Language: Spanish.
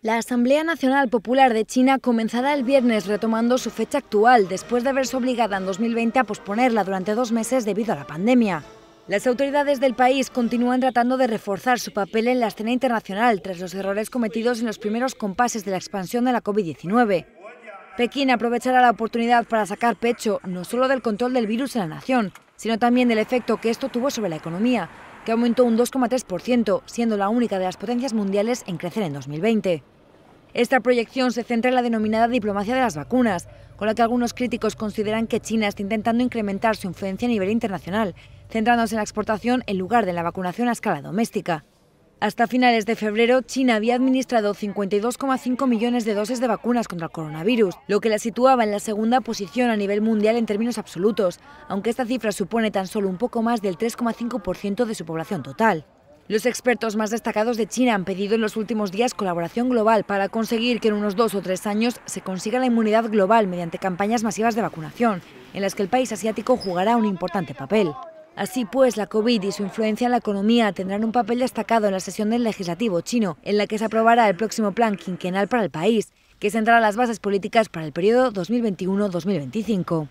La Asamblea Nacional Popular de China comenzará el viernes retomando su fecha actual, después de verse obligada en 2020 a posponerla durante dos meses debido a la pandemia. Las autoridades del país continúan tratando de reforzar su papel en la escena internacional tras los errores cometidos en los primeros compases de la expansión de la COVID-19. Pekín aprovechará la oportunidad para sacar pecho no solo del control del virus en la nación, sino también del efecto que esto tuvo sobre la economía, que aumentó un 2,3%, siendo la única de las potencias mundiales en crecer en 2020. Esta proyección se centra en la denominada diplomacia de las vacunas, con la que algunos críticos consideran que China está intentando incrementar su influencia a nivel internacional, centrándose en la exportación en lugar de en la vacunación a escala doméstica. Hasta finales de febrero, China había administrado 52,5 millones de dosis de vacunas contra el coronavirus, lo que la situaba en la segunda posición a nivel mundial en términos absolutos, aunque esta cifra supone tan solo un poco más del 3,5% de su población total. Los expertos más destacados de China han pedido en los últimos días colaboración global para conseguir que en unos dos o tres años se consiga la inmunidad global mediante campañas masivas de vacunación, en las que el país asiático jugará un importante papel. Así pues, la COVID y su influencia en la economía tendrán un papel destacado en la sesión del legislativo chino, en la que se aprobará el próximo plan quinquenal para el país, que sentará las bases políticas para el periodo 2021-2025.